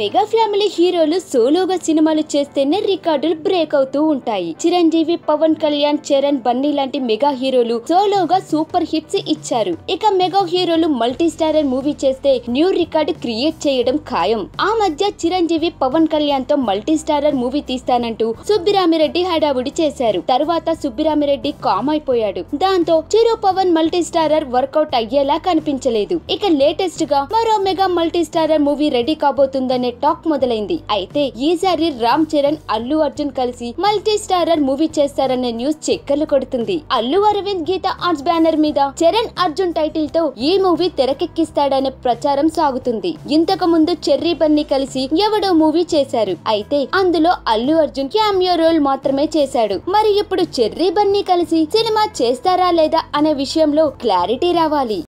mega family హీరోలు సోలోగా సినిమాలు చేస్తేనే రికార్డులు బ్రేక్ అవుతూ ఉంటాయి చిరంజీవి పవన్ కళ్యాణ్ చరణ్ బన్నీ లాంటి మెగా హీరోలు సోలోగా సూపర్ హిట్స్ ఇచ్చారు ఇక మెగా హీరోలు మల్టీ స్టారర్ మూవీ చేస్తే న్యూ రికార్డు క్రియేట్ చేయడం ఖాయం ఆ మధ్య చిరంజీవి పవన్ కళ్యాణ్ తో మల్టీ స్టారర్ మూవీ తీస్తానంటూ సుబ్బిరామిరెడ్డి హడావుడి చేశారు తర్వాత సుబ్బిరామిరెడ్డి కామ్ అయిపోయాడు దాంతో Chiru Pawan multi starrer work out అయ్యేలా కనిపించలేదు ఇక లేటెస్ట్ గా మరో mega multi starrer movie ready కాబోతుందని అనే టాక్ మొదలైంది అయితే ఈసారి రామ్ చరణ్ అల్లు అర్జున్ కలిసి మల్టీ స్టారర్ మూవీ చేస్తారనే న్యూస్ చెక్కర్లు కొడుతుంది అల్లు అరవింద్ గీత ఆర్ట్స్ బ్యానర్ మీద చరణ్ అర్జున్ టైటిల్ తో ఈ మూవీ తెరకెక్కిస్తాడనే ప్రచారం సాగుతుంది ఇంతకు ముందు చెర్రీ బన్నీ కలిసి ఎవడో మూవీ చేశారు అయితే అందులో అల్లు అర్జున్ క్యామియో రోల్ మాత్రమే చేశాడు మరి ఇప్పుడు చెర్రీ బన్నీ కలిసి సినిమా చేస్తారా లేదా అనే విషయంలో క్లారిటీ రావాలి